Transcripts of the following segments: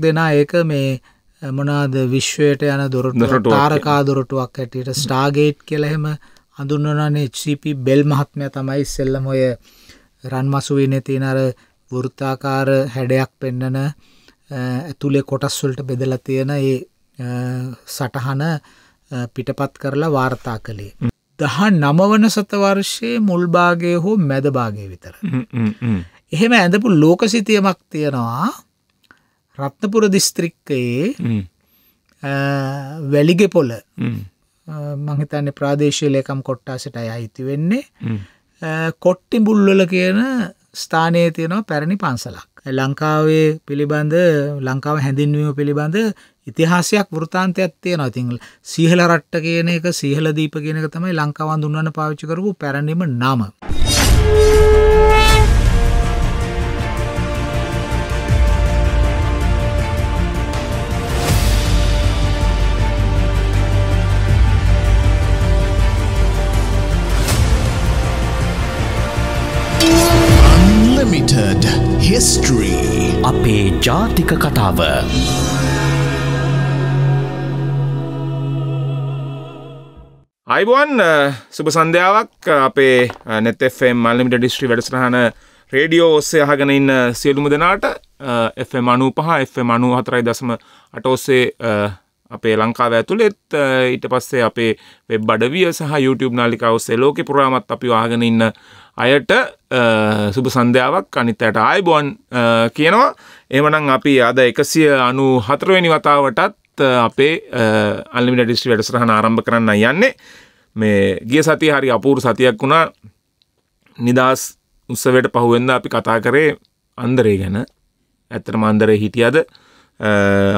දෙනා ඒක මේ මොනාද විශ්වයට යන දොරට තාරකා දොරටුවක් ඇටියට ස්ටාගේට් කෙලහෙම අඳුන්නනේ HCP බෙල් මහත්මය තමයි ඉස්සෙල්ලම ඔය රන්මසුවීනේ තියෙන අර වෘත්තාකාර හැඩයක් පෙන්නන ඇතුලේ කොටස් වලට බෙදලා තියෙන ඒ සටහන පිටපත් කරලා වාර්තා කළේ. දහ නමවන සතවර්ෂයේ මුල්භාගය හෝ මැදභාගය විතර. එහෙම ඇඳපු ලෝකසිතියමක් තියෙනවා රත්නපුර දිස්ත්‍රික්කයේ වැලිගෙපොල මහිතන්න ප්‍රාදේශය ලේකම් කොට්ටාසට අය අයිති වෙන්නේ කොට්ටි බුල්වල කියන ස්ථානය තියෙනවා පැරණි පන්සලක්. ලංකාවේ පිළිබඳ ලංකාව හැඳින්වීම පිළිබඳ ඉතිහාසයක් වෘතාන්තයක් තියෙනවා තිං සීහල රට්ට කියන එක සීහල දීප කියනක තමයි ලංකාවන් දුන්නන්න පාවිච්චි කරපු පැරණීම නම. Thank you. ජාතික කතාව අයිබුවන් uh, සුබ සන්ධ්‍යාවක් uh, අපේ නැතෙම් මල්ලිමිට ඩිස්ට්‍රි වැඩසටහන රේඩියෝ ඔස්සේ අහගෙන ඉන්න සියලුම දෙනාට එම් uh, අනු පහ එම් අනු හතරයි දසම අටෝස්සේ අපේ ලංකාව ඇතුළෙත් ඊට පස්සේ අපේ වෙබ් අඩවිය සහ YouTube නාලිකාවස්සේ ලෝකෙ පුරාමත් අපි වාගෙන ඉන්න අයට සුබ සන්ධ්‍යාවක් අනිත් අයට ආයිබෝන් කියනවා එමනම් අපි අද එකසිය අනු හතරවෙනි වතාවටත් අපේ අල්ලිමිට ඩිස්ටි වැඩසරහන ආරම්භ කරන්න යන්නේ මේ ගිය සති හරි අපූරු සතියක් වුණා නිදහස් උත්සවයට පහුවෙන්ද අපි කතා කරේ අන්දරේ ගැන ඇත්තටම අන්දරේ හිටියද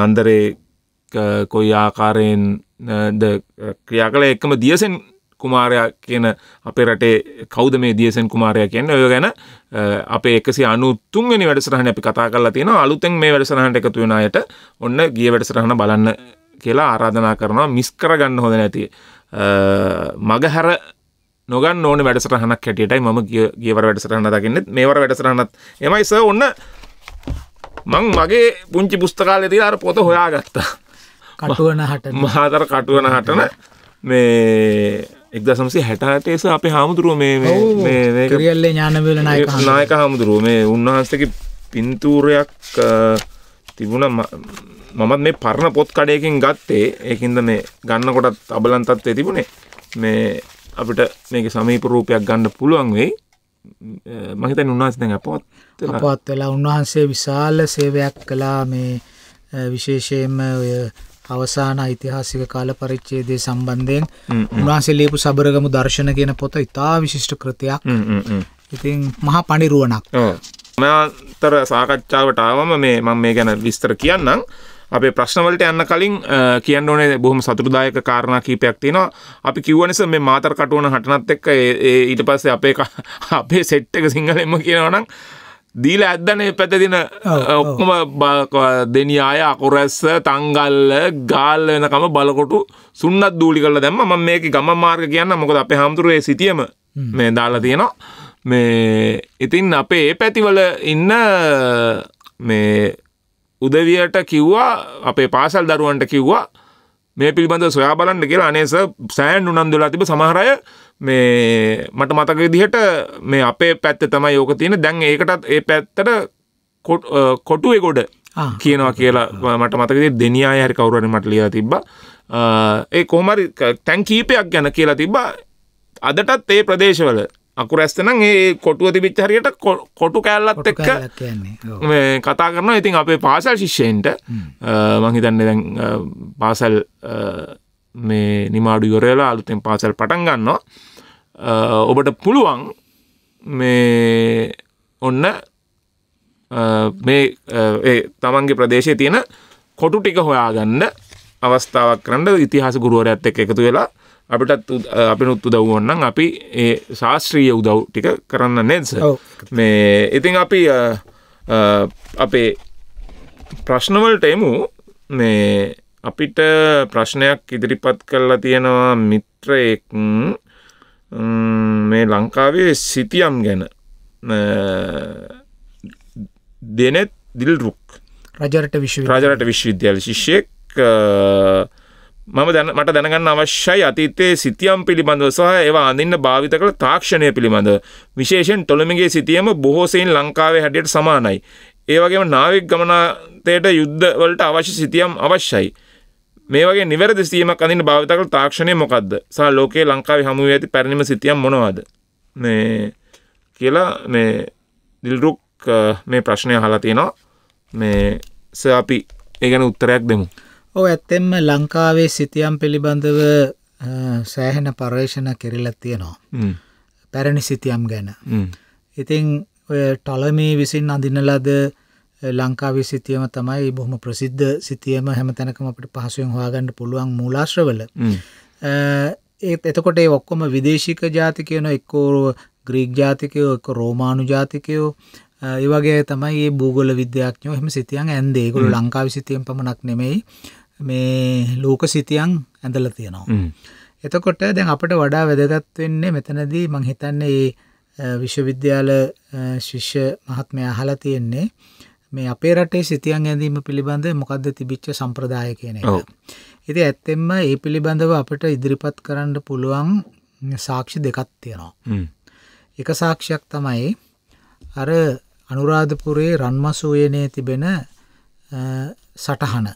අන්දරේ කොයි ආකාරයෙන් ද ක්‍රියා කළ එකම දියසෙන් කුමාරයා කියන අපේ රටේ කෞද මේ දියසෙන් කුමාරය කියන්න ඔය ගැන අපේ එකසි අනුත්තුන්ගනි වැඩසරහන අපි කතා කරලා තියෙන අලුතෙන් මේ වැඩසරහට එකතු වෙනයට ඔන්න ගිය වැඩසරහන බලන්න කියලා ආරාධනා කරනවා මිස් කරගන්න හොඳ නැති මගහැර නොගන්න ඕන වැඩසරහනක් හැටියටයි මම ගියවර වැඩසරහන දකින්නෙත් මේවර වැඩසරහනත් එමයිස ඔන්න මං මගේ පුංචි පුස්තකාලෙදී අර පොත හොයා ගත්තා කටුවන හට මහාතර කටුවන හටන මේ එක්ද සමසේ හැටහටේස අප හාමුදුරුව මේ රියල්ල ඥානවල නායක නායක හාමුදුරුව මේ උන්වහන්සගේ පින්තූරයක් තිබුණ මමත් මේ පරණ පොත් කඩයකින් ගත්තේ ඒකින්ද මේ ගන්න කොටත් අබලන්තත්වය තිබුණේ මේ අපිට මේක සමීප රූපයක් ගණ්ඩ පුළුවන් වෙයි මහිතන් උන්වහන්සේ දැන් අපවත් අපවත් වෙලා උන්වහන්සේ විශාල සේවයක් කළා මේ විශේෂයෙන්ම ඔය අවසාන ඓතිහාසික කාල පරිච්ඡේදයේ සම්බන්ධයෙන් උන්වහන්සේ ලියපු සබරගමු දර්ශන කියන පොත ඉතා විශිෂ්ට කෘතියක්. ඉතින් මහා පඬිරුවණක්. මමතර සාකච්ඡාවට ආවම මේ මම මේ ගැන විස්තර කියන්නම්. අපේ ප්‍රශ්නවලට යන්න කලින් කියන්න ඕනේ බොහොම සතුටුදායක කාරණා කීපයක් තියෙනවා. අපි කිව්ව නිසා මේ මාතර කටුවන හටනත් එක්ක ඊට පස්සේ අපේ අපේ සෙට් එක සිංහලෙන්ම කියනවා නම් දීල ඇද්දනේ පැතදින ඔක්කම දෙනි අය අකුරැස්ස තංගල්ල ගාල් වෙනකම බලකොටු සුන්නත් දූලි කල දැම්ම ම මේක ගම මාර්ග කියන්න මොකද අපේ හාමුදුරුවේ සිටියම මේ දාලා තියෙනවා මේ ඉතින් අපේ ඒ පැතිවල ඉන්න මේ උදවියට කිව්වා අපේ පාසල් දරුවන්ට කිව්වා මේ පිළිබඳ සොයා බලන්න කියලා අනේස සෑන් උනන්දුලා තිබ සමහරය මේ මට මතක විදිහට මේ අපේ පැත්ත තමයි යෝක තියෙන දැන් ඒකටත් ඒ පැත්තට කොටුවේ ගොඩ කියනවා කියලා මට මතක දෙනියා හරි කවුරුවන මට ලියලා තිබ්බා ඒ කොහමරි තැන් කීපයක් ගැන කියලා තිබ්බා අදටත් ඒ ප්‍රදේශවල අකුර ඇස්තනම් ඒ කොටුව තිබිච්ච හරියට කොටු කෑල්ලත් එක්ක මේ කතා කරනවා ඉතින් අපේ පාසල් ශිෂ්‍යයන්ට මං හිතන්නේ දැන් පාසල් මේ නිමාඩු යොරලා අලුතෙන් පාසල් පටන් ගන්නවා ඔබට පුළුවන් මේ ඔන්න මේ තමන්ගේ ප්‍රදේශය තියෙන කොටු ටික හොයාගන්න අවස්ථාවක් කරන්න ඉතිහාස ගුරුවරයත් එක් එකතු වෙලා අපිටත් අපි නුත් උදව්වන්නම් අපි ඒ ශාස්ත්‍රීය උදව් ටික කරන්න නෙත්ස මේ ඉතින් අපි අපේ ප්‍රශ්නවලට එමු මේ අපිට ප්‍රශ්නයක් ඉදිරිපත් කරලා තියෙනවා මිත්‍රයෙක් මේ ලංකාවේ සිතියම් ගැන දෙනෙත් දිල්රුක් රජරට විශ් රජරට විශ්වවිද්‍යාල ශිෂ්‍යයෙක් මම දැන මට දැනගන්න අවශ්‍යයි අතීතයේ සිතියම් පිළිබඳව සහ ඒවා අඳින්න භාවිත කළ තාක්ෂණය පිළිබඳ විශේෂෙන් ටොළමිගේ සිතියම බොහෝසයින් ලංකාවේ හැඩයට සමානයි. ඒ වගේම නාවික ගමනාතයට යුද්ධ වලට අවශ්‍ය සිතියම් අවශ්‍යයි. මේ වගේ නිවැරදි සීමක් අඳින්න භාවිත කරලා තාක්ෂණය මොකද්ද? සහ ලෝකයේ ලංකාවේ හමු වී ඇති පැරණිම සිතියම් මොනවද? මේ කියලා මේ දිල්රුක් මේ ප්‍රශ්නය අහලා තියෙනවා. මේ ස අපි ඒ ගැන උත්තරයක් දෙමු. ඔව් ඇත්තෙන්ම ලංකාවේ සිතියම් පිළිබඳව සෑහෙන පර්යේෂණ කෙරෙලා තියෙනවා. පැරණි සිතියම් ගැන. ඉතින් ඔය ටොලමී විසින් අඳින ලද ලංකාවේ සිතියම තමයි බොහොම ප්‍රසිද්ධ සිතියම හැම තැනකම අපට පහසුවෙන් හොයාගන්න පුළුවන් මූලාශ්‍රවල ඒත් එතකොට ඒ ඔක්කොම විදේශික ජාතිකයන එක්කෝ ග්‍රීක් ජාතිකයෝ එක රෝමානු ජාතිකයෝ ඒවගේ තමයි ඒ භූගොල විද්‍යාඥෝ හෙම සිතියන් ඇන්දේ ගොළු ලංකාව සිතියෙන් පමණක් නෙමෙයි මේ ලෝක සිතියන් ඇඳල තියෙනවා. එතකොට දැන් අපට වඩා වැදගත් වෙන්නේ මෙතනදී මං හිතන්නේ ඒ විශ්වවිද්‍යාල ශිෂ්‍ය මහත්මය අහලා තියෙන්නේ මේ අපේ රටේ සිතියන් ඇඳීම පිළිබඳ මොකක්ද තිබිච්ච සම්ප්‍රදාය කියන එක. ඉතින් ඇත්තෙන්ම ඒ පිළිබඳව අපිට ඉදිරිපත් කරන්න පුළුවන් සාක්ෂි දෙකක් තියෙනවා. එක සාක්ෂියක් තමයි අර අනුරාධපුරයේ රන්මසූයනයේ තිබෙන සටහන.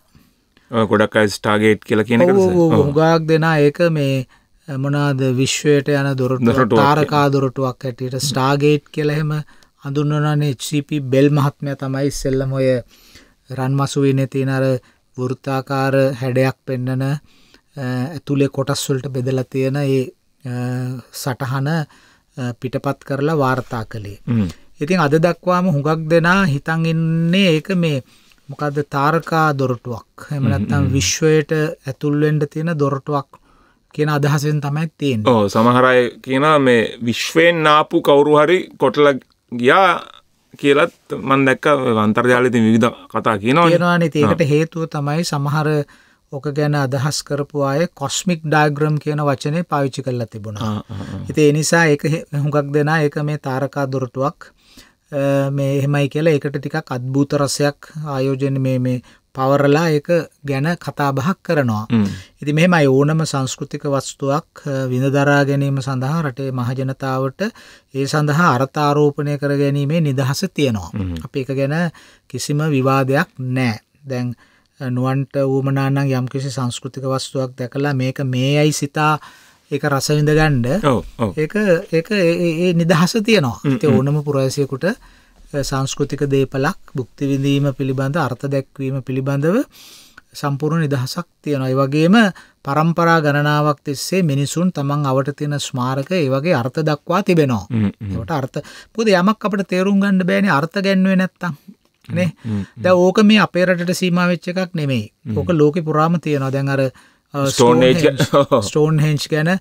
ගොඩක් අයි ස්ටාගේට් කියලා කියන එකද? හුඟක් දෙනා ඒක මේ මොනාද විශ්වයට යන දොරටු තාරකා දොරටුවක් ඇටියට ස්ටාගේට් කියලා එහෙම හඳුන්වනනේ HCP බෙල් මහත්මයා තමයි ඉස්සෙල්ලම ඔය රන්මසුවිනේ තියෙන අර වෘත්තාකාර හැඩයක් පෙන්නන ඇතුලේ කොටස් වලට බෙදලා තියෙන ඒ සටහන පිටපත් කරලා වාර්තා කළේ. ඉතින් අද දක්වාම හුඟක් දෙනා හිතන් ඉන්නේ ඒක මේ මොකද්ද තාරකා දොරටුවක්. එහෙම නැත්නම් විශ්වයට ඇතුල් වෙන්න තියෙන දොරටුවක් කියන අදහසෙන් තමයි තියෙන්නේ. ඔව් සමහර අය කියනවා මේ විශ්වයෙන් නාපු කවුරු හරි කොටලා ගියා කියලත් මන් දැක්ක වන්තර්ජාලති විධ කතා කියන නිර්වාණ ඒකට හේතුව තමයි සමහර ඕක ගැන අදහස් කරපු අය කොස්මික් ඩාග්‍රම් කියන වචනය පාවිච්චි කරලා තිබුණා හිතේ නිසා ඒ හුඟක් දෙනා ඒක මේ තාරකා දොරටුවක් මේ එහෙමයි කියලා ඒකට ටිකක් අත්භූත රසයක් ආයෝජන මේ මේ පවරලා එක ගැන කතාබහක් කරනවා. ඉති මෙමයි ඕනම සංස්කෘතික වස්තුවක් විඳදරා ගැනීම සඳහා රටේ මහජනතාවට ඒ සඳහා අර්ථාරෝපණය කර ගැනීමේ නිදහස තියෙනවා. අප එක ගැන කිසිම විවාදයක් නෑ. දැන් නුවන්ට ඌමනානං යම්කිසි සංස්කෘතික වස්තුවක් දැකලා මේක මේ ඇයි සිතා ඒ රසවිඳ ගණ්ඩ ඒ ඒ නිදහස තියනවා. ඒ ඕනම පුරාසියකුට සංස්කෘතික දේපලක් භුක්ති විඳීම පිළිබඳ අර්ථ දැක්වීම පිළිබඳව සම්පූර්ණ නිදහසක් තියෙනවා. ඒ වගේම પરම්පරා ගණනාවක් තිස්සේ මිනිසුන් තමන් අවට තියෙන ස්මාරක ඒ වගේ අර්ථ දක්වා තිබෙනවා. ඒකට අර්ථ මොකද යමක් අපිට තේරුම් ගන්න බෑනේ අර්ථ ගැන්වෙන්නේ නැත්තම්. නේ? දැන් ඕක මේ අපේ රටට සීමා වෙච්ච එකක් නෙමෙයි. ඕක ලෝකෙ පුරාම තියෙනවා. දැන් අර ස්ටෝන් හෙන්ජ් ගැන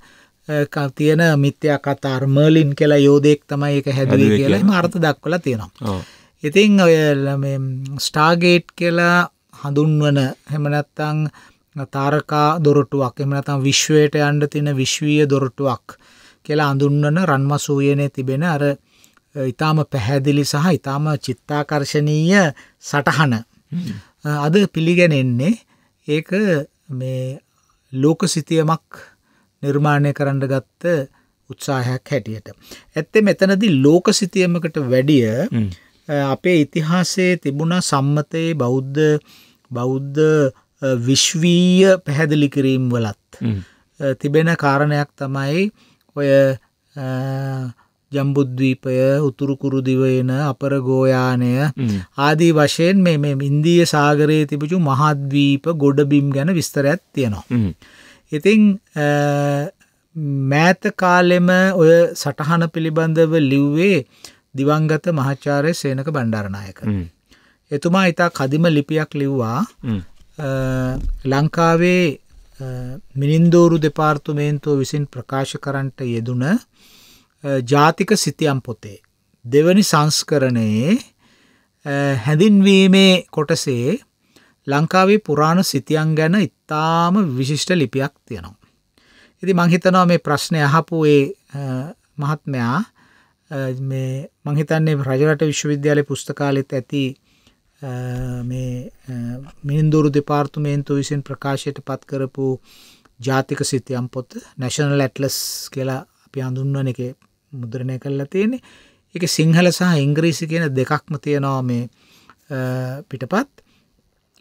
තියෙන මිත්‍යා කතාර මර්ලින් කියලා යෝධයෙක් තමයි එක හැදුවේ කියලා එම අර්ථ දක්වලා තියෙනවා. ඉතින් ඔය ස්ටාගේට් කියලා හඳුන්වන හෙමනැත්තං තාරකා දොරටුවක් එමනතම් විශ්වයට අන්ඩ තින විශ්වීය දොරටුවක් කියලා අඳුන්වන රන්මසූයනය තිබෙන අර ඉතාම පැහැදිලි සහ ඉතාම චිත්තාකර්ශණීය සටහන අද පිළිගැනෙන්නේ ඒක මේ ලෝක සිතියමක් නිර්මාණය කරන්න ගත්ත උත්සාහයක් හැටියට. ඇත්තේ මෙතනදි ලෝක සිතියමකට වැඩිය අපේ ඉතිහාසයේ තිබුණ සම්මතයේ බෞද්ධ බෞද්ධ විශ්වීය පැහැදිලි කිරීම් වලත්. තිබෙන කාරණයක් තමයි ඔය ජම්බුද්දීපය උතුරුකුරුදිවයන අපර ගෝයානය ආදී වශයෙන් මේ ඉන්දිය සාගරයේ තිබිචු මහත්වීප ගොඩබිම් ගැන විස්තරයක් තියෙනවා. ඉතිං මෑත කාලෙම ඔය සටහන පිළිබඳව ලිව්වේ දිවංගත මහචාරය සේනක බණ්ඩාරණයක. එතුමා ඉතා කදිම ලිපියක් ලිව්වා ලංකාවේ මිනින්දෝරු දෙපාර්තුමේන්තුව විසින් ප්‍රකාශ කරන්ට යෙදුන ජාතික සිතියම් පොතේ. දෙවනි සංස්කරණයේ හැඳින්වීමේ කොටසේ ලංකාවේ පුරාණ සිතියන් ගැන ඉතාම විශිෂ්ට ලිපියක් තියෙනවා. ඉති මංහිතනවා මේ ප්‍රශ්නය අහපු ඒ මහත්මයා මංහිතන්නේ රජරට විශ්වවිද්‍යාලය පුස්තකාලෙත් ඇති මිනින්දුරු දෙපාර්තුමේන්තු විසින් ප්‍රකාශයට පත් කරපු ජාතික සිතියම් පොත් නැශනල් ඇටලස් කියලා අපි අඳුන්වන එක මුද්‍රණය කරලා තියෙන්නේ එක සිංහල සහ ඉංග්‍රීසි කියන දෙකක්ම තියෙනවා මේ පිටපත්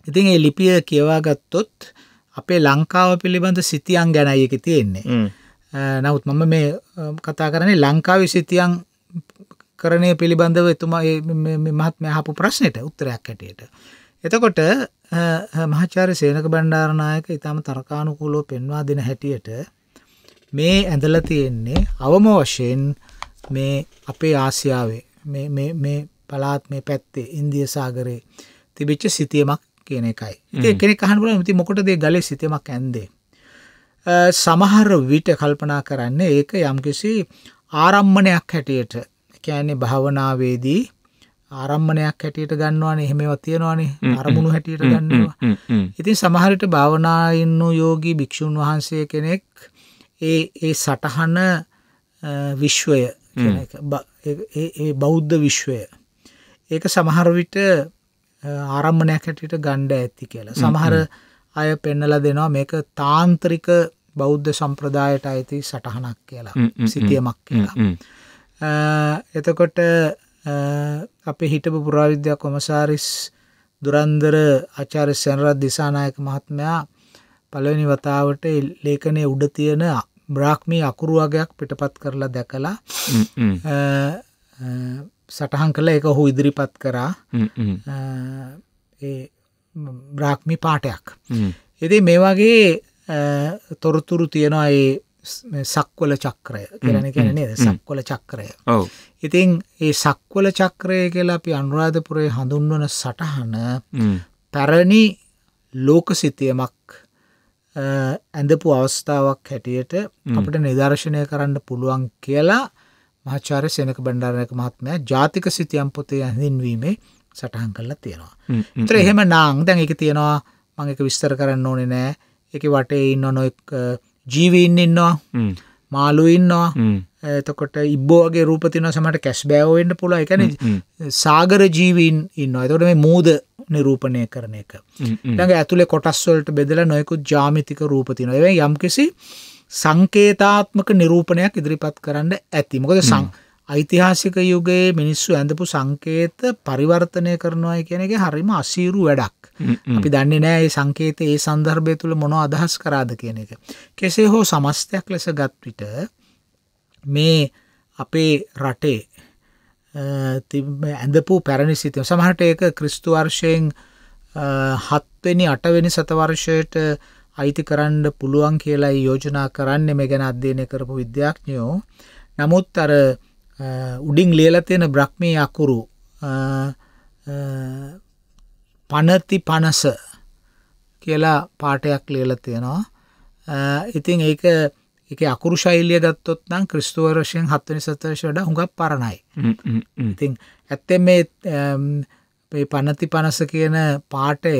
ඉතින් ඒ ලිපිය කියවා ගත්තොත් අපේ ලංකාව පිළිබඳ සිතියන් ගැනයි එක තියෙන්නේ. නවත් මම මේ කතා කරන්නේ ලංකාව සිතියන් කරණය පිළිබඳව එතුමා මහත්ම හපු ප්‍රශ්නයට උත්තරයක් ඇටියට. එතකොට මහාචාරය සේනක බණ්ඩාරණයක ඉතාම තරකානුකූලෝ පෙන්වා දෙන හැටියට මේ ඇඳල තියෙන්නේ අවම වශයෙන් මේ අපේ ආසියාවේ මේ පලාත් මේ පැත්තේ ඉන්දිය සාගරයේ තිබිච්ච සිතියමක් කියන එකයි ඒ කෙනෙක් අහන් බලන ඉතින් මොකටද ඒ ගලේ සිතෙමක් ඇන්දේ සමහර විට කල්පනා කරන්න ඒක යම්කිසි ආරම්මණයක් හැටියට කියන්නේ භාවනාවේදී ආරම්මණයක් හැටියට ගන්නවානේ එහෙමව තියෙනවානේ අරමුණු හැටියට ගන්නවා ඉතින් සමහරට භාවනාඉන්න යෝගී භික්‍ෂූන් වහන්සේ කෙනෙක් ඒ ඒ සටහන විශ්වය ඒ බෞද්ධ විශ්වය ඒක සමහරවිට ආරම්මණයක් හැටියට ගණ්ඩ ඇති කියලා සමහර අය පෙන්නල දෙනවා මේක තාන්ත්‍රික බෞද්ධ සම්ප්‍රදායට අයිති සටහනක් කියලා සිතියමක් කියලා එතකොට අපේ හිටපු පුරාවිද්‍යා කොමසාරිස් දුරන්දර ආචාර්ය සැනරත් දිසානායක මහත්මයා පළවෙනි වතාවට ලේඛනය උඩ තියෙන බ්‍රාහ්මී අකුරු වගයක් පිටපත් කරලා දැකලා සටහන් කළ එක ඔහු ඉදිරිපත් කරා බ්‍රාක්්මි පාටයක් එති මේ වගේ තොරතුරු තියෙනවා ඒ සක්වල චක්‍රය කරන කැනේ සක්වල චක්‍රය ඉතින් ඒ සක්වල චක්‍රය කියලා අපි අනුරාධපුරය හඳුන්වන සටහන පැරණි ලෝක සිතියමක් ඇඳපු අවස්ථාවක් හැටියට අපට නිදර්ශනය කරන්න පුළුවන් කියලා මහාචාර්ය සෙනක බණ්ඩාරනායක මහත්මයා ජාතික සිතියම් පොතේ හැඳින්වීමේ සටහන් කරලා තියෙනවා. ඒතර එහෙම නම් දැන් ඒක තියෙනවා මම ඒක විස්තර කරන්න ඕනේ නෑ. ඒකේ වටේ ඉන්න නොයෙක් ජීවීන් ඉන්නවා. මාළු ඉන්නවා. එතකොට ඉබ්බෝගේ රූප තියෙනවා සමහරට කැස්බෑවෝ වෙන්න පුළුවන්. ඒ කියන්නේ සාගර ජීවීන් ඉන්නවා. ඒතකොට මේ මූද නිරූපණය කරන එක. ඊළඟ ඇතුලේ කොටස් වලට බෙදලා නොයෙකුත් ජ්‍යාමිතික රූප තියෙනවා. ඒ යම්කිසි සංකේතාත්මක නිරූපණයක් ඉදිරිපත් කරන්න ඇති මොකද සං ඓතිහාසික යුගයේ මිනිස්සු ඇඳපු සංකේත පරිවර්තනය කරනවායි කියන එක හරිම අසීරු වැඩක් අපි දන්නේ නෑ ඒ සංකේත ඒ සන්දර්භය තුළ මොන අදහස් කරාද කියන එක කෙසේ හෝ සමස්තයක් ලෙස ගත්විට මේ අපේ රටේ ඇඳපු පැරණි සිතම සමහට ඒක ක්‍රිස්තු වර්ෂයෙන් හත්වෙනි අටවෙනි සතවර්ෂයට අයිති කරන්න පුළුවන් කියලායි යෝජනා කරන්න මේ ගැන අධ්‍යයනය කරපු විද්‍යාඥයෝ නමුත් අර උඩින් ලියලා තියෙන බ්‍රහ්මී අකුරු පනති පනස කියලා පාටයක් ලියලා තියෙනවා ඉතින් ඒක එක අකුරු ශෛලිය ගත්තොත් නම් ක්‍රිස්තුවරශයෙන් හත්වනි සතවශ වඩ හුඟක් පරණයි ඉතින් ඇත්තෙම මේ පනති පනස කියන පාටය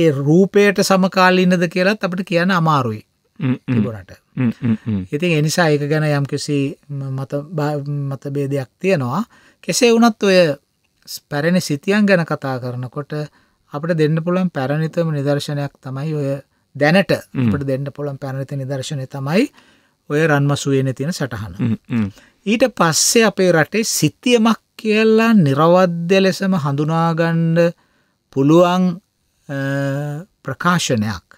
ඒ රූපයට සමකාලීනද කියලත් අපට කියන්න අමාරුයි තිබුණට ඉතින් එනිසා ඒක ගැන යම් කිසි මතබේදයක් තියෙනවා කෙසේ වනත් ඔය පැරණි සිතියන් ගැන කතා කරනකොට අපට දෙන්න පුළන් පැරණිතම නිදර්ශනයක් තමයි ඔය දැනට අපට දෙන්න පුළන් පැරණිත නිදර්ශනය තමයි ඔය රන්මසුවන තියෙන සටහන ඊට පස්සේ අපේ රටේ සිතියමක් කියලා නිරවද්‍ය ලෙසම හඳුනාගණ්ඩ පුළුවන් ප්‍රකාශනයක්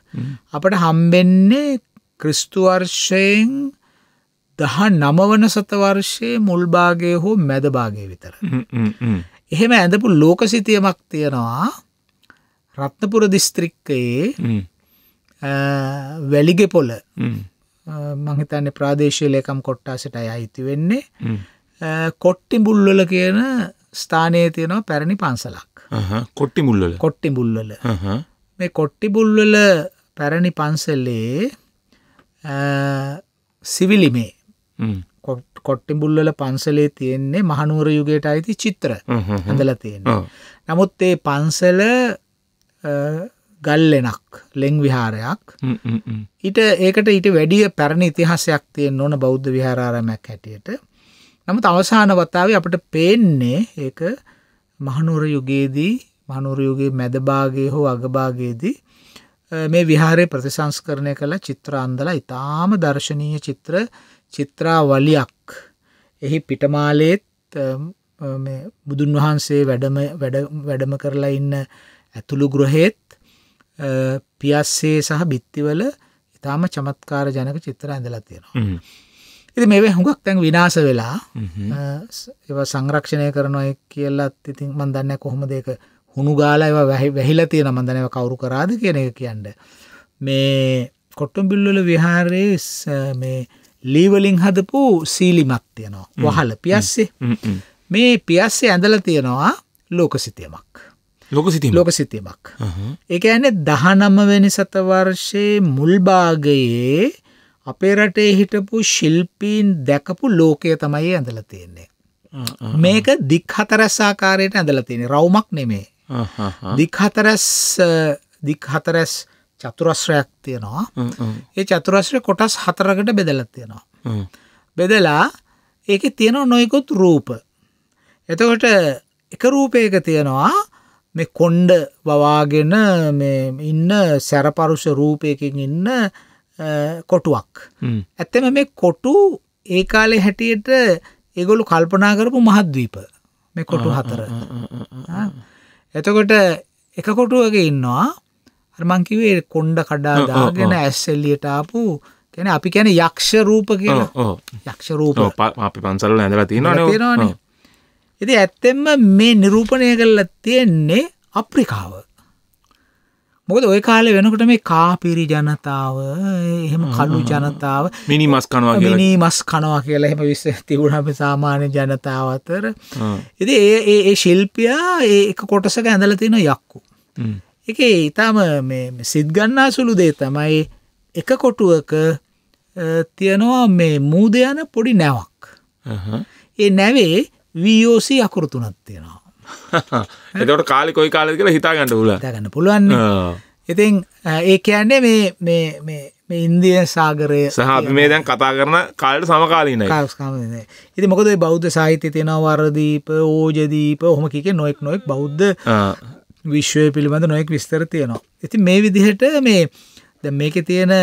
අපට හම්බෙන්නේ ක්‍රිස්තුවර්ෂයෙන් දහ නමවන සතවර්ෂයේ මුල්භාගය හෝ මැදභාගය විතර. එහෙම ඇඳපු ලෝකසිතියමක් තියෙනවා රත්නපුර දිස්ත්‍රික්කයේ වැලිගෙපොල මහිතන්න ප්‍රාදේශය ලේකම් කොට්ටාසට අයිති වෙන්නේ කොට්ටි බුල්වල කියන ස්ථානය තියෙනවා පැරණි පන්සලක්. කොට්ටි මුල්වල කොට්ටි බුල්වල මේ කොට්ටි බුල්වල පැරණි පන්සල්ලේ සිවිලිමේ කොට්ටිබුල්වල පන්සලේ තියෙන්නේ මහනුවර යුගයට අයිති චිත්‍ර uh-huh. ඇඳල තියෙන uh-huh. නමුත් ඒ පන්සල ගල්ලෙනක් ලෙං විහාරයක් ඊට ඒකට ඊට වැඩිය පැරණ ඉතිහාසයක් තියෙන් ඕන බෞද්ධ විහාරාරමයක් හැටියට නමුත් අවසාන වතාව අපට පේන්නේ ඒ මහනුවර යුගයේදී මහනුවර යුගයේ මැදභාගේ හෝ අගභාගයේදී මේ විහාරය ප්‍රතිසංස්කරණය කළ චිත්‍රාන්දලා ඉතාම දර්ශනීය චිත්‍ර චිත්‍රාවලියක් එහි පිටමාලේත් බුදුන් වහන්සේ වැඩම කරලා ඉන්න ඇතුළු ගෘහෙත් පියස්සේ සහ බිත්තිවල ඉතාම චමත්කාර ජනක චිත්‍ර ඇඳලා තියෙනවා. ඉති මේ හුඟක් තැන් විනාස වෙලා ඒව සංරක්ෂණය කරනොයි කියල්ලත් ඉතින් මන්දන්න කොහොම දෙක හුණු ගාලා ඒව වැහි වැහිලා තියෙන මන්දනව කවුරු කරාද කියන එක කියන්න මේ කොට්ටම් බිල්ලල විහාරයේ මේ ලීවලින් හදපු සීලිමත් තියෙනවා වහල පියස්සේ මේ පියස්සේ ඇඳල තියෙනවා ලෝකසිතයමක් ලොකසිති ලෝකසිතීමක් ඒක ඇන දහනම්ම වැනි සතවර්ෂයේ මුල්භාගයේ අපේ රටේ හිටපු ශිල්පීන් දැකපු ලෝකය තමයි ඇඳල තියෙන්නේ. මේක දික්හතරැස්සාකාරයට ඇඳල තියෙන රවමක් නෙමේ. දික්හතරැස් දික්හතරැස් චතුරස්රයක් තියෙනවා ඒ චතුරස්්‍රය කොටස් හතරකට බෙදලත් තියෙනවා. බෙදලා ඒක තියෙන නොයකුත් රූප. එතකොට එක රූපයක තියෙනවා මේ කොන්්ඩ වවාගෙන ඉන්න සැරපරුෂ රූපයකින් ඉන්න කොටුවක් ඇත්තම මේ කොටු ඒ කාලේ හැටියට ඒගොලු කල්පනා කරපු මහද්දීප මේ කොටු හතර එතකොට එක කොටුවගේ ඉන්නවා අර්මංකිවේ කොන්්ඩ කඩා දාගෙන ඇස්සෙල්ලියට ආපු කැන අපි කැන යක්ෂ රූප කියලා යක්ෂ රූප අපි පන්සල ඇඳලා තියෙනවා ඉති ඇත්තෙම මේ නිරූපණය කරලා තියෙන්නේ අප්‍රිකාව මොකද ඔය කාලේ වෙනකොට මේ කාපිරි ජනතාව එහෙම කළු ජනතාව මිනි මස් කනවා කියලා මිනි මස් කනවා කියලා එහෙම විශ්ස තිබුණා අපි සාමාන්‍ය ජනතාව අතර ඉතින් ඒ ඒ ඒ ශිල්පියා ඒ එක කොටසක ඇඳලා තියෙන යක්කු ඒකේ ඊටම මේ සිත් ගන්නා සුළු දේ තමයි එක කොටුවක තියනවා මේ මූද යන පොඩි නැවක් ඒ නැවේ VOC අකුරු තුනක් තියෙනවා එතවට කාලි කොයි කාලෙ කියලා හිතාගන්න පුල ගන්න පුළුවන් ඉතින් ඒ කියන්නේ මේ ඉන්දිය සාගරය සහ මේ දැන් කතා කරන කාලට සමකාලීන ඉති මොකද බෞද්ධ සාහිත්‍ය තියෙන වරදීප ඕජදීප හොම කික නොෙක් නොෙක් බෞද්ධ විශ්වය පිළිබඳ නොයෙක් විස්තර තියෙනවා ඉති මේ විදිහට මේ ද මේක තියෙන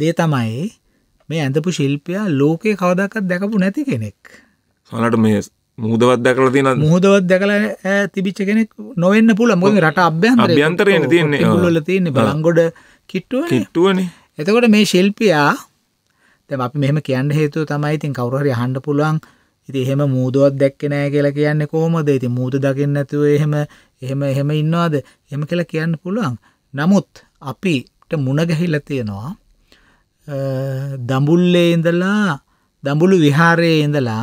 දේ තමයි මේ ඇඳපු ශිල්පියා ලෝකයේ කවදක්කත් දැකපු නැති කෙනෙක් සලට මේ මුහදවත් දැකල තින මුහදවත් දැකල තිබිච්ච කෙනෙක් නොවෙන්න පුල මො රට අභ්‍යන්තර අභ්‍යන්තරයෙන් තියන්නේ ගුල්ල තියන්නේ බලංගොඩ කිට්ටුව කිට්ටුවන එතකොට මේ ශිල්පියා තැම අපි මෙම කියන්න හේතු තමයි ඉතින් කවරහරි හන්ඩ පුළුවන් ඉති එහෙම මුූදුවත් දැක්කනෑ කියලා කියන්න කොහොමද ඉති මුූද දකින්න නැතුව එහෙම එහෙම එහෙම ඉන්නවාද එම කියලා කියන්න පුළුවන් නමුත් අපිට මුණගැහිල තියෙනවා දඹුල්ලේ ඉඳලා දඹුළු විහාරයේ ඉඳලා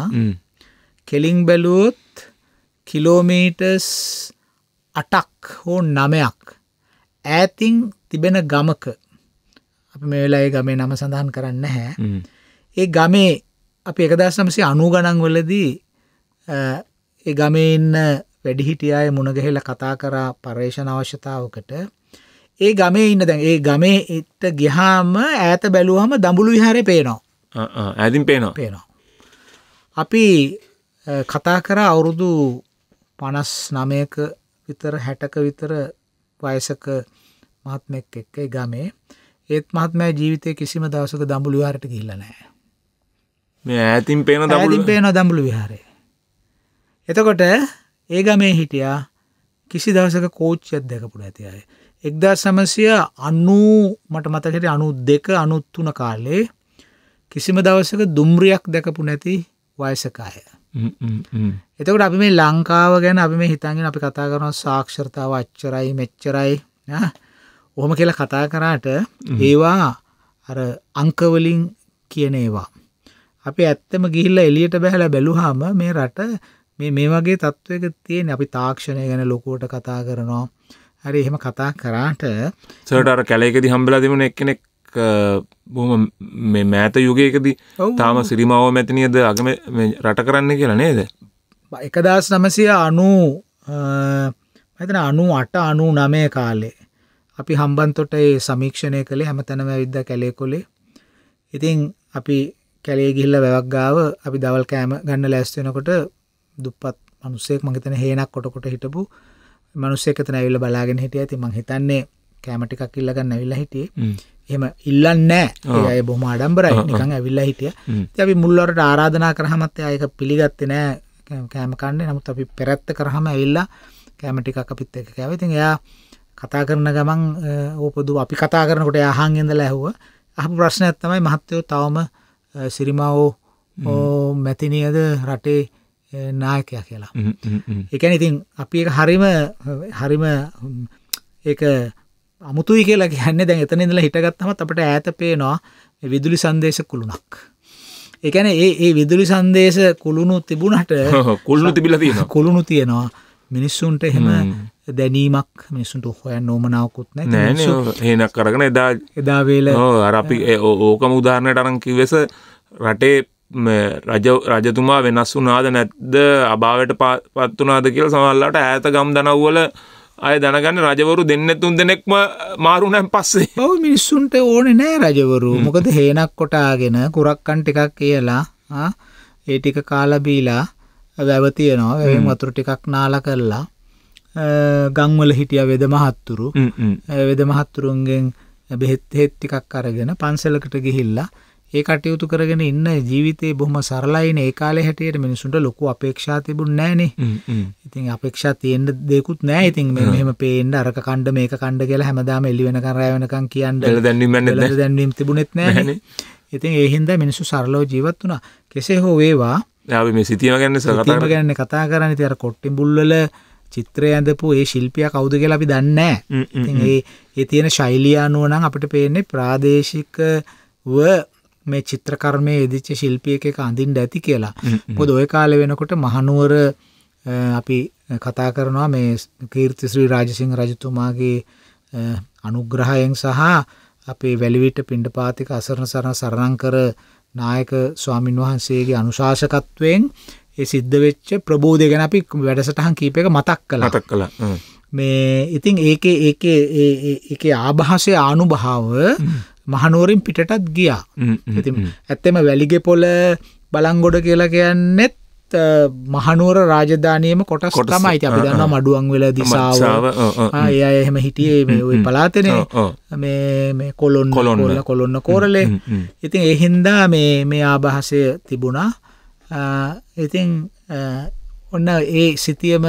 කෙලින් බැලුවොත් කිලෝමීටස් අටක් හෝ නමයක් ඈතින් තිබෙන ගමක අපි මෙවෙලා ඒ ගමේ නම සඳහන් කරන්න හැ ඒ ගමේ අපි එකදස් නමසේ අනු ගණන් වලදී ඒ ගමේ ඉන්න වැඩිහිටිය අය මුණගහෙල කතා කරා පර්ේෂණ අවශ්‍යතාවකට ඒ ගමේ ඉන්න දැන් ඒ ගමේ එට ගිහාම ඈත බැලුවහම දඹුළු විහාරය පේනවා ඇදින් පේනවා පේනවා අපි කතා කර අවුරුදු පනස් නමයක විතර හැටක විතර වයසක මහත්මෙක් එක්ක ගමේ ඒත් මහත්මය ජීවිතය කිසිම දවසක දඹුළු විහාරට ගිල්ල නෑ මේ ඇතින් පේන දඹුලින් පේන දඹුළු විහාරය එතකොට ඒ ගමේ හිටියා කිසි දවසක කෝච්චයක් දැකපුට ඇති අය එක්දා සමසය අන්නූ මට මතකට අනු දෙක අනුත්තුන කාලේ කිසිම දවසක දුම්රියක් දැකපු නැති වයසකාය Mm, mm, mm. එතකට අපි මේ ලංකාව ගැන අපි මේ හිතන්ගෙන අපි කතා කරන සාක්ෂර්තාව අච්චරයි මෙච්චරයි ඔහොම කියලා කතා කරාට mm-hmm. ඒවා අර අංකවලින් කියන ඒවා. අපි ඇත්තම ගිහිල්ල එලියට බැහල බැලුහාම මේ රට මේ මේ වගේ තත්ත්වක තියෙන අපි තාක්ෂණය ගැන ලොකුවට කතා කරනවා හරි එහෙම කතා කරාට සට අර කැලෙකෙදි හම්බලා තිබුණ එක්කෙනෙක් බොහම මේ මෑත යුගයකද තාම සිරිමාව මැතිනියද අගම රට කරන්න කියලා නේද එකදස් නමසය අනු මෙතන අනු අට අනු නමය කාලේ අපි හම්බන්තොට ඒ සමීක්ෂණය කළේ හැම තැනම විද්ධ කැලේ කොලේ ඉතින් අපි කැලේ ගිල්ල වැවක් ගාව අපි දවල් කෑම ගන්න ලැස්වෙනකොට දුප්පත් මනුස්සෙක් මගතන හේනක් කොටකොට හිටපු මනුස්සෙකත නැවිල්ල බලාගෙන හිටිය ඇති මං හිතන්නේ කෑමටිකක් ඉල්ලගන්න ඇවිල්ලා හිටියේ එම ඉල්ලන්නෑ ඒය බොහම අඩම්බරයි නිකං ඇවිල්ලා හිටිය අපි මුල්ලොට ආරාධනා කරහමත් අයක පිළිගත්ත නෑ කෑමකන්නේ නමුත් අපි පෙරැත්ත කරහම ඇවිල්ලා කෑමටිකක් අපිත් එක කැවතින් එයා කතා කරන ගමන් ඕපදු අපි කතා කරනකොට යහන්ගෙන්ද ලැහුව අහ ප්‍රශ්න ඇත්තමයි මහත්තයෝ තවම සිරිමාවෝ ඕ මැතිනියද රටේ නායකය කියලා එකැන ඉතින් අපි හරිම හරිම ඒ අමුතුයි කියලා කියන්නේ දැන් එතන ඉඳලා හිටගත්තම අපිට ඈත පේනවා විදුලි සංදේශ කුළුණක්. ඒ කියන්නේ ඒ ඒ විදුලි සංදේශ කුළුණු තිබුණට කුළුණු තිබිලා තියෙනවා. කුළුණු තියෙනවා. මිනිස්සුන්ට එහෙම දැනීමක් මිනිසුන්ට හොයන්න ඕමනාවකුත් නැහැ. නෑ හේනක් අරගෙන එදා එදා වේල ඔව් අර අපි ඕකම උදාහරණයට අරන් කිව්වස රටේ රජ රජතුමා වෙනස් වුණාද නැද්ද අභාවයට පත් වුණාද කියලා සමහරවල්ලාට ඈත ගම් දනව්වල අය දැනගන්න රජවරු දෙන්න තුන් දෙනෙක්ම මාරුණන් පස්සේ බව මිනිස්සුන්ට ඕනෙ නෑ රජවරු මොකද හේනක් කොටාගෙන කුරක්කන් ටිකක් කියලා ඒ ටික කාලබීලා වැවතියනවා වැවෙන් වතුර ටිකක් නාල කරලා ගංවල හිටිය වෙද මහත්තුරු වෙද මහත්තුරුන්ගෙන් බෙහෙත් හෙත් ටිකක් අරගෙන පන්සලකට ගිහිල්ලා ඒ කටයුතු කරගෙන ඉන්න ජීවිතේ බොහොම සරලයින ඒ කාලේ හැටියට මිනිසුන්ට ලොකු අපේක්ෂා තිබුණ නෑනේ. ඉතින් අපේක්ෂා තියෙන්න දෙයක්වත් නෑ. ඉතින් මේ මෙහෙම පේන්න අරක කණ්ඩ මේක කණ්ඩ කියලා හැමදාම එළි වෙන කරා වෙනකම් කියන්න. බල දැන්වීම නැද්ද? බල දැන්වීම තිබුණෙත් නෑනේ. ඉතින් ඒ හින්දා මිනිස්සු සරලව ජීවත් වුණා. කෙසේ හෝ වේවා අපි මේ සිතීම ගැන කතා ගැන කතා කරන්නේ ඉතින් අර කොට්ටිඹුල් වල චිත්‍රය ඇඳපු ඒ ශිල්පියා කවුද කියලා අපි දන්නේ නැහැ. ඉතින් ඒ ඒ තියෙන ශෛලිය අනුව නම් අපිට පේන්නේ ප්‍රාදේශිකව මේ චිත්‍රකර්මය යෙදිච්ච ශිල්පියක එක අඳින්ට ඇති කියලා. මොද ඔය කාල වෙනකොට මහනුවර අපි කතා කරනවා මේ කීර්තිශ්‍රී රාජසිංහ රජතුමාගේ අනුග්‍රහයෙන් සහ අපේ වැලිවිට පිණ්ඩපාතික අසරණ සරණ සරණං කර නායක ස්වාමින් වහන්සේගේ අනුශාසකත්වයෙන් ඒ සිද්ධ වෙච්ච ප්‍රබෝධය ගැන අපි වැඩසටහන් කීපයක මතක් කළා. මතක් කළා. මේ ඉතින් ඒකේ ඒකේ ඒකේ ආభాසයේ ආනුභාව මහනුවරින් පිටටත් ගියා ඇති ඇත්තෙම වැලිගෙ පොල බලංගොඩ කියලා කියන්නෙත් මහනුවර රාජධානයම කොටස් තමයි අපි දන්න මඩුවන් වෙල දිසාාව ඒ අය එහෙම හිටියේ මේ ඔයි පලාතනය මේ කොලොන් කොලොන්ල කොළොන්න කෝරලේ ඉතින් එහින්දා මේ මේ ආභහසය තිබුණා ඉතින් ඔන්න ඒ සිතියම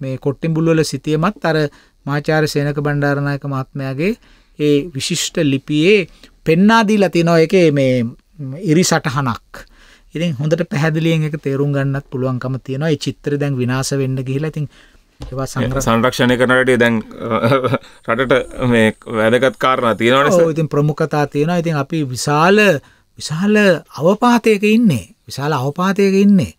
මේ කොට්ටිම් බුල්ලල සිතියමත් අර මාචාර සේනක බණ්ඩාරණයක මත්මයාගේ ඒ විශිෂ්ට ලිපියේ පෙන්නාදීලා තියෙනවා එකේ මේ ඉරි සටහනක් ඉතින් හොඳට පැහැදිලියෙන් එක තේරුම් ගන්නත් පුළුවන්කම තියෙනවා ඒ චිත්‍ර දැන් විනාශ වෙන්න ගිහිලා ඉතින් ඒවා සංරක්ෂණය කරනටේ දැන් රටට මේ වැදගත් කාරණ තියෙනවන ඉතින් ප්‍රමුඛතා තියෙනවා ඉතින් අපි විශාල විශාල අවපාතයක ඉන්නේ විශාල අවපාතයක ඉන්නේ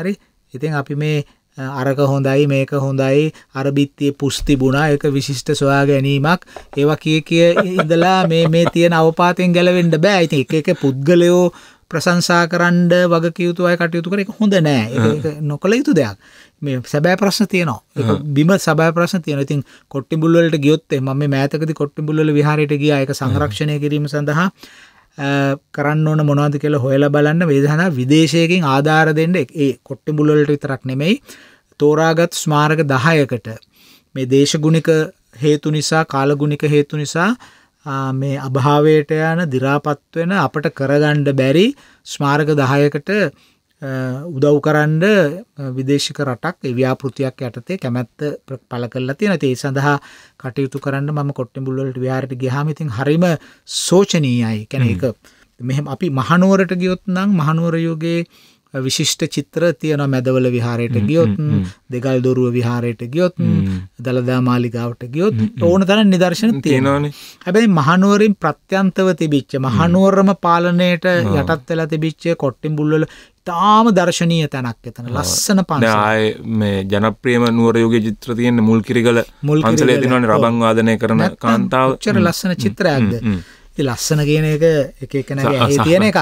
හරි ඉතින් අපි මේ අරක හොඳයි මේක හොඳයි අර බිත්තියේ පුස් තිබුණා ඒක විශිෂ්ට සොයා ගැනීමක් ඒවා කිය කිය ඉඳලා මේ මේ තියෙන අවපාතයෙන් ගැලවෙන්න බෑ. ඉතින් එක එක පුද්ගලයෝ ප්‍රශංසා කරන්න වගකියුතු අය කටයුතු කර එක හොඳ නෑ. ඒක නොකළ යුතු දෙයක්. මේ සැබෑ ප්‍රශ්න තියෙනවා. ඒක බිම සැබෑ ප්‍රශ්න තියෙනවා. ඉතින් කොට්ටිඹුල් වලට ගියොත් මම මේ මෑතකදී කොට්ටිඹුල් වල විහාරයට ගියා. ඒක සංරක්ෂණය කිරීම සඳහා කරන්න ඕන මොනවද කියලා හොයලා බලන්න වේදහනා විදේශයකින් ආධාර දෙන්න ඒ කොට්ටිඹුල් වලට විතරක් නෙමෙයි තෝරාගත් ස්මාරක 10කට මේ දේශගුණික හේතු නිසා කාලගුණික හේතු නිසා මේ අභාවයට යන දිරාපත් වෙන අපට කරගන්න බැරි ස්මාරක 10කට උදව් කරන්ඩ විදේශික රටක් ව්‍යාපෘතියක් යටතේ කැමැත්ත පල කරලා තියෙන ඒ සඳහා කටයුතු කරන්න ම කොට්ටිඹුල්ලට ව්‍යාරට ගහමිතින් හරිම සෝචනීයයි කැන එක මෙහම අපි මහනුවරට ගියොත් නම් මහනුවරයෝගේ විශිෂ්ට චිත්‍ර තියෙන මැදවල විහාරයට ගියොත් දෙගල් දොරුව විහාරයට ගියොත් දළදා මාලිගාවට ගියොත් ඕන තරන් නිදර්ශන තියෙනවාන හැබැයි මහනුවරින් ප්‍රත්‍යන්තව තිබිච්ච මහනුවරම පාලනයට යටත් වෙලා තිබිච්ච කොට්ටිම් බුල්ල ඉතාම දර්ශනීය තැනක් එතන ලස්සන පන්සය මේ ජනප්‍රේම නුවරයෝග චිත්‍ර තියන්න මුල් කිරිගල මුල් පන්සලේ තිනවන රබංවාදනය කරන කාන්තාව චර ලස්සන චිත්‍රයක්ද ලස්සන කියන එක එක එකනගේ තියෙන එකක්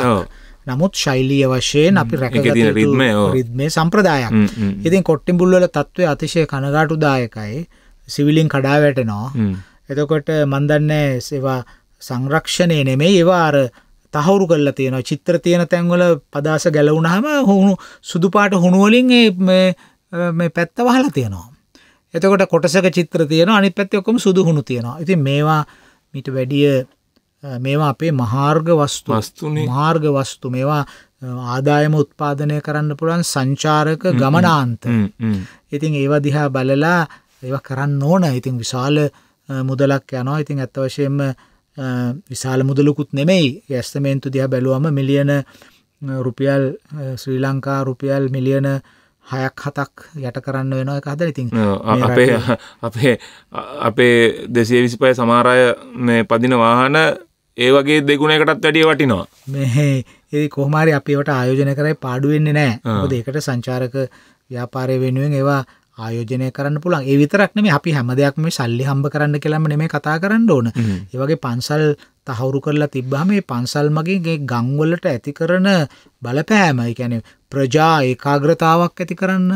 නමුත් ශෛලිය වශයෙන් අපි රැක රිද්මය සම්ප්‍රදායක් ඉතින් කොට්ටි බුල්වල තත්ත්වය අතිශය කනගාටුදායකයි සිවිලින් කඩා වැටනවා එතකොට මන්දන්නේ ඒවා සංරක්ෂණය නෙමෙයි ඒවාර තහවුරු කරලා තියෙනවා චිත්‍ර තියෙන තැන්වල පදාස ගැලවුණහම හුණු සුදුපාට හුණුවලින් මේ පැත්ත වහලා තියෙනවා. එතකොට කොටසක චිත්‍ර තියෙන අනි පැත්ත ඔක්කොම සුදු හුණු තියෙනවා ඉති මේවා මිට වැඩිය මේවා අපේ මහාර්ග වස්තු වස්තු මාර්ග වස්තු මේවා ආදායම උත්පාදනය කරන්න පුළුවන් සංචාරක ගමනාන්ත ඉතින් ඒවා දිහා බලලා ඒව කරන්න ඕන ඉතින් විශාල මුදලක් යනවා ඉතින් ඇත්තවශයෙන්ම විශාල මුදලකුත් නෙමෙයි ඇස්තමේන්තු දිහ බැලුවම මිලියන රුපියල් ශ්‍රී ලංකා රුපියල් මිලියන හයක් හතක් යට කරන්න වෙන එක හදර ඉතින් අපේ අපේ අපේ දෙසේ විසිපය සමාරය මේ පදින වාහන ඒ වගේ දෙගුණකටත් වැඩිය වටිනවා මෙහෙ ඒ කොහමරි අපිවට ආයෝජන කරයි පාඩුවෙන්නේ නෑ ඒකට සංචාරක ව්‍යාපාරය වෙනුවෙන් ඒවා ආයෝජනය කරන්න පුළන් ඒ විතරක්න මේ අපි හැම දෙයක් මේ සල්ලි හම්බ කරන්න කෙලම නෙමේ කතා කරන්න ඕන ඒවගේ පන්සල් තහවුරු කරලා තිබ්බහම මේ පන්සල් මගේගේ ගංවලට ඇති කරන බලපෑම එකැන ප්‍රජා ඒකාග්‍රතාවක් ඇති කරන්න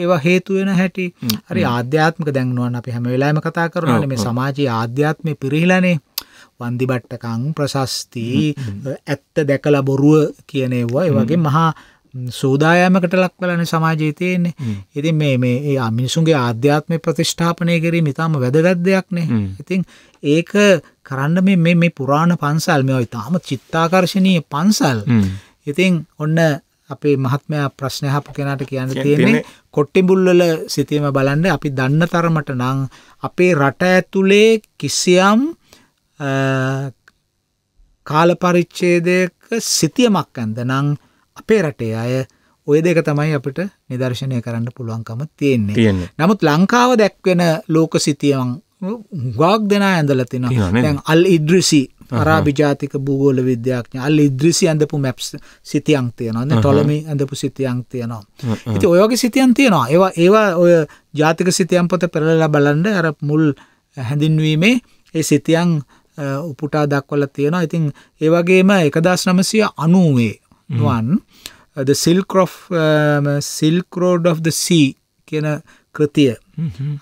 ඒවා හේතුවෙන හැටි හරි ආධ්‍යාත්මක දැන්නුවන් අපි හැම වෙලාම කතා කරන මේ සමාජයේ ආධ්‍යාත්මය පිරිහිලනේ වන්දිබට්ටකං ප්‍රශස්ති ඇත්ත දැකල බොරුව කියන ඒවා ඒවගේ මහා සූදායමකට ලක්වලන සමාජයේ තියෙන්නේ. ඉතින් මේ මේ මිනිසුන්ගේ ආධ්‍යාත්ම ප්‍රතිෂ්ඨාපනය කිරීම ඉතාම වැදගත් දෙයක් නේ. ඉතින් ඒක කරන්න මේ මේ මේ පුරාණ පන්සල් මේ ඉතාම චිත්තාකර්ශනීය පන්සල්. ඉතින් ඔන්න අපේ මහත්මයා ප්‍රශ්න අහපු කෙනාට කියන්න තියෙන්නේ කොට්ටිඹුල් වල සිටීම බලන්න අපි දන්න තරමට නම් අපේ රට ඇතුලේ කිසියම් කාල පරිච්ඡේදයක සිටියමක් නැන්ද නම් අපේ රටේ අය ඔය දෙක තමයි අපට නිදර්ශනය කරන්න පුළුවන්කම තියෙන්නේ නමුත් ලංකාව දැක්වෙන ලෝක සිතියවන් ගාක් දෙනා ඇඳල තින දැන් අල් ඉද්‍රිසි අරාභිජාතික භූගෝල විද්‍යාඥ අල් ඉද්‍රිසි ඇඳපු මැප්ස් සිතියන් තියෙනවාන්න ටොලමි ඇඳපු සිතියන් තියෙනවා ඇති ඔයෝගේ සිතියන් තියෙනවා ඒවා ඒවා ඔය ජාතික සිතියන් පොත පෙරලා බලන්ඩ අර මුල් හැඳින්වීමේ ඒ සිතියන් උපුටා දක්වල තියෙනවා ඉතින් ඒවගේම එකදස් නමසය අනුවේ one the silk of um, silk road of the sea කියන කෘතිය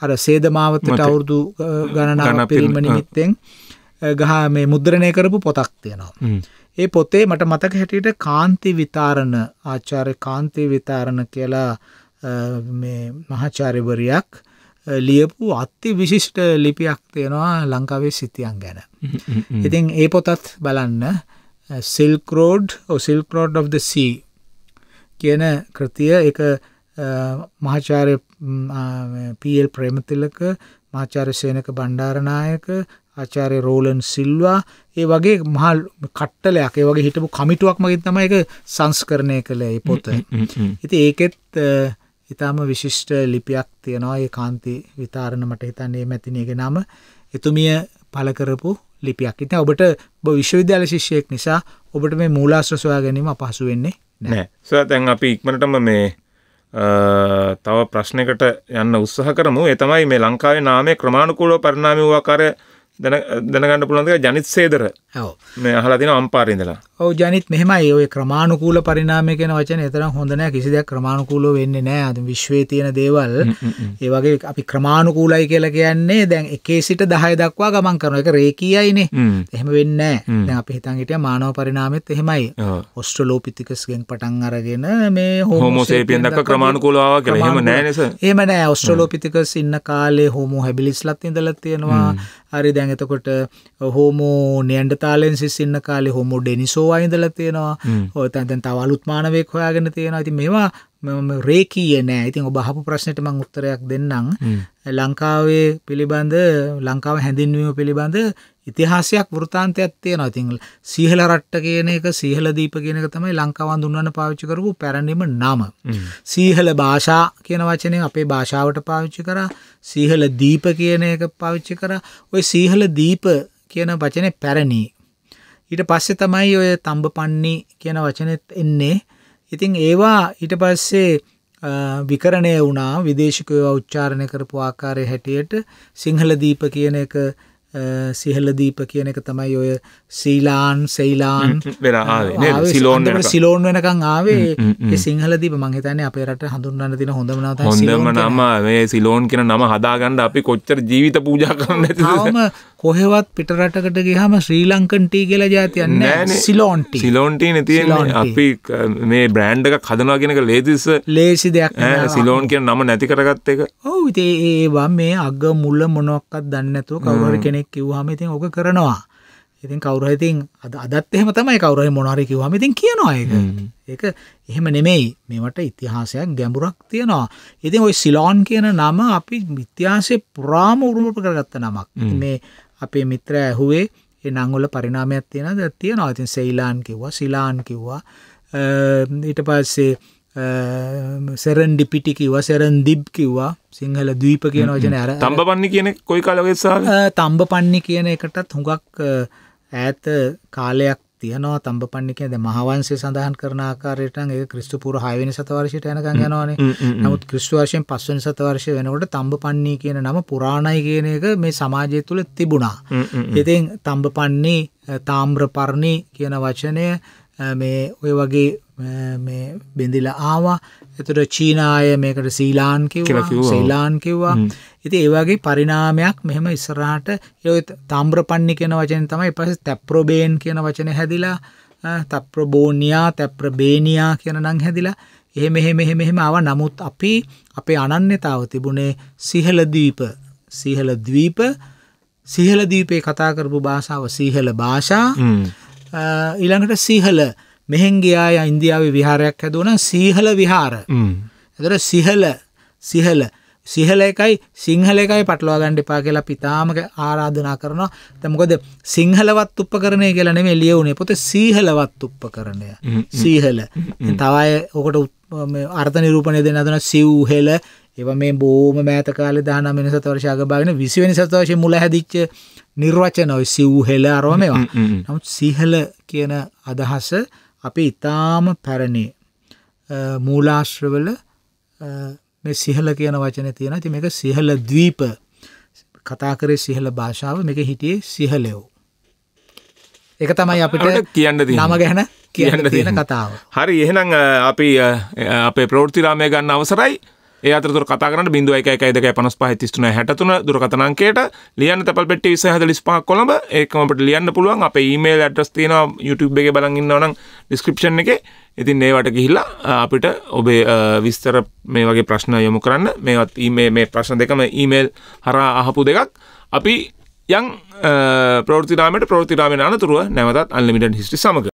අර සේදමාවතට අවුරුදු ගණනාව පිරිම නිමිත්තෙන් ගහ මේ මුද්‍රණය කරපු පොතක් තියෙනවා. ඒ පොතේ මට මතක හැටියට කාන්ති විතාරණ ආචාර්ය කාන්ති විතාරණ කියලා මේ මහාචාර්යවරයක් ලියපු අති විශිෂ්ට ලිපියක් තියෙනවා ලංකාවේ සිතියන් ගැන. ඉතින් ඒ පොතත් බලන්න silk road silk road of the sea කියන කෘතිය එක uh, මහාචාර්ය පල් ප්‍රේමතිලක මහාචාර්ය සේනක බණ්ඩාරනායක ආචාර්ය රෝලන් සිල්වා ඒ වගේ මහල් කට්ටලයක් ඒ වගේ හිටපු කමිටුවක් මගින් තමයි ඒක සංස්කරණය කළේ පොත. ඉතින් ඒකෙත් uh, ඊටාම විශිෂ්ට ලිපියක් තියෙනවා ඒ කාන්ති විතරණ මට හිතන්නේ මේ මැතිණියගේ නම එතුමිය පලකරපු ලිපියක් ඉතින් ඔබට විශ්වවිද්‍යාල ශිෂ්‍යයෙක් නිසා ඔබට මේ මූලාශ්‍ර සොයා ගැනීම අපහසු වෙන්නේ නෑ සොතැන් අපි ඉක්මනටම මේ තව ප්‍රශ්නකට යන්න උත්සහ කරමු එතමයි මේ ලංකාවේ නාමය ක්‍රමාණුකූලව පරිණාමි වූ ආකාරය දැනගන්න පුළන්ද ජනිත් සේදර මේ අහලතින අම්පාරිඉඳලා ඔව ජනිත් මෙහමයි ඔය ක්‍රමාණුකූල පරිනාමයකෙන වචන එතර හොඳන කිසිදයක් ක්‍රමාණුකූලෝ වෙන්න නෑ අද විශ්වේ තියෙන දේවල් ඒවගේ අපි ක්‍රමාණුකූලයි කියලා කියන්නේ දැන් එකේ සිට දහය දක්වා ගමන් කරන එක රේකීයයිනේ එහෙම වෙන්න අපි හිතන් හිටිය මානව පරිනාමෙත් එහෙමයි ඔස්ට්‍රලෝපිතිකස්ගෙන් පටන් අරගෙන මේ හෝමෝසේපියන් දක් ක්‍රමාණුකූලාව කියලා එහෙම නෑනෙස එහෙම නෑ ඔස්ට්‍රලෝපිතිකස් ඉන්න කාලේ හෝමෝ හැබිලිස්ලත් ඉඳලා තියෙනවා හරි දැන් එතකොට හෝමෝ නියන්ඩ තාලෙන්සිස් ඉන්න කාලේ හොමෝ ඩෙනිසෝ අයිඳලා තියෙනවා ඔය දැන් තව අලුත් මානවයෙක් හොයාගෙන තියෙනවා ඉතින් මේවා රේකීය නෑ ඉතින් ඔබ අහපු ප්‍රශ්නයට මං උත්තරයක් දෙන්නම් ලංකාවේ පිළිබඳ ලංකාව හැඳින්වීම පිළිබඳ ඉතිහාසයක් වෘතාන්තයක් තියෙනවා ඉතින් සීහල රට්ට කියන එක සීහල දීප කියන එක තමයි ලංකාව හඳුන්වන්න පාවිච්චි කරපු පැරණිම නම. සීහල භාෂා කියන වචනේ අපේ භාෂාවට පාවිච්චි කරා. සීහල දීප කියන එක පාවිච්චි කරා. ওই සීහල දීප කියන වචනේ පැරණි. ඊට පස්සේ තමයි ඔය තඹපන්නි කියන වචනේත් එන්නේ. ඉතින් ඒවා ඊට පස්සේ විකරණය වුණා විදේශිකයෝ උච්චාරණය කරපු ආකාරය හැටියට සිංහල දීප කියන එක සිහලදීප කියන එක තමයි ඔය සීලාන් සෙයිලාන් සිලෝන් සිලෝන් වෙනකං ආවේ සිංහලදීප මංහිතන අපේ රට හඳුන්න්න තින හොඳමනත හොඳම නම මේ සිලෝන් කියෙන නම හදාගන්න අපි කොච්චර ජීවිත පූජා කරන්න කොහෙවත් පිටරටකට ගහම ශ්‍රී ලංකන්ටී කියලා ජාතියන්න සිලෝන්ට සිලෝන්ටී නැතිෙන අපි මේ බ්‍රෑන්්ඩ එක කදනාගෙනක ලේතිස ලේසි දෙයක් සිලෝන් කිය නම නැති කරගත්ත එක ඔවුතේ ඒවා මේ අග මුල්ල මොනොක්කත් දන්නතු කවර කෙනෙක් කිව්හම ඉතින් ඕක කරනවා ඉතින් කවරහිතින් අද අදත් එහෙම තමයි කවරයි මොනාරකිවම ඉතින් කියනවා ඒක ඒක එහෙම නෙමෙයි මෙමට ඉතිහාසයක් ගැඹුරක් තියෙනවා ඉතින් ඔයි සිලෝන් කියන නම අපි මිත්‍යාසය පුරාම උරුමට කරගත්ත නමක් මේ අපේ මිත්‍ර ඇහුවේ ඒ නංගොල පරිණාමයක් තියෙනද තියෙනවා ඉතින් සෙයිලාන් කිව්වා සිලාන් කිව්වා ඊට පස්සේ සෙරන් ඩිපිටි කිව්වා සෙරන් දිබ් කිව්වා සිංහල දීප කියන වචන අර තම්බ පන්නි කියන කොයි කාලවෙසා තම්බ පන්නි කියන එකටත් හුඟක් ඈත කාලයක් තියනවා තම්බපන්නික ද මහවන්සේ සඳහන් කරන ආකාරයට ඒ ක්‍රිස්තුපුර හයවෙනි සතවර්ශයට යනකම් යනවානේ නමුත් ක්‍රිස්තු වර්ෂයෙන් පස්වනි සතවර්ශය වෙනකොට තම්බපන්නී කියන නම පුරාණයි කියන එක මේ සමාජය තුළ තිබුණා ඉතින් තම්බපන්නේ තාම්‍රපරණි කියන වචනය මේ ඔය වගේ බෙඳිල ආවා එතුට චීනාය මේකට සීලාන් කිව්වා සීලාන් කිව්වා ඉතින් ඒ වගේ පරිණාමයක් මෙහෙම ඉස්සරහට ඒ තාම්‍රපන්නි කියන වචනේ තමයි ඊපස්සේ තැප්‍රොබේන් කියන වචනේ හැදිලා තැප්‍රබෝනියා තැප්‍රබේනියා කියන නම් හැදිලා එහෙම එහෙම එහෙම එහෙම ආවා නමුත් අපි අපේ අනන්‍යතාව තිබුණේ සිහල දීප සිහල ද්වීප සිහල දීපේ කතා කරපු භාෂාව සිහල භාෂා ඊළඟට සිහල මෙහෙන් ගියා ඉන්දියාවේ විහාරයක් හැදුවනම් සිහල විහාර. එතකොට සිහල සිහල සිහල එකයි සිංහල එකයි පටලවා ගන්න එපා කියලා පිතාම ආරාධනා කරනවා. දැන් මොකද සිංහලවත් උපකරණය කියලා නෙමෙයි ලියුනේ. පොතේ සීහලවත් උපකරණය. සීහල. තව අය ඔකට අර්ථ නිරූපණය දෙන්න හදන සිව්හෙල ඒව මේ බොහොම මෑත කාලේ 19 වෙනි සතවර්ෂය අගබාගෙන 20 වෙනි සතවර්ෂයේ මුල හැදිච්ච නිර්වචන ඔය සිව්හෙල අරව මේවා. නමුත් සිහල කියන අදහස අපේ ඊටාම පැරණි මූලාශ්‍රවල සිහල කියන වචන තියෙන ති මේක සිහල දීප කතා කරේ සිහල භාෂාව මේක හිටියේ සිහලයෝ එක තමයි අපිට කියන්න නම ගැන කියන්න තියෙන කතාව හරි එහෙනම් අපි අපේ ප්‍රෝෘතිරාමය ගන්න අවසරයි ඒතර කතා කරන්න බිඳුව එක එක දෙක පනස් පහ තිස්තුන හැටතුන දුරකතනංකයට ලියන්න තැපල් පෙට්ටි විස හදලිස් පහක් කොළඹ ඒකමට ලියන්න පුළුවන් අප ඊමේල් ඇඩ්‍රස් තියෙන YouTube එක බලන් ඉන්නවනම් ඩිස්ක්‍රිප්ෂන් එකේ ඉතින් ඒවට ගිහිලා අපිට ඔබේ විස්තර මේ වගේ ප්‍රශ්න යොමු කරන්න මේවත් ඊමේ මේ ප්‍රශ්න දෙකම ඊමේල් හරහා අහපු දෙකක් අපි යම් ප්‍රවෘත්ති රාමයට ප්‍රවෘත්ති රාමයේ අනතුරුව නැවතත් අන්ලිමිටඩ් හිස්ටරි සමග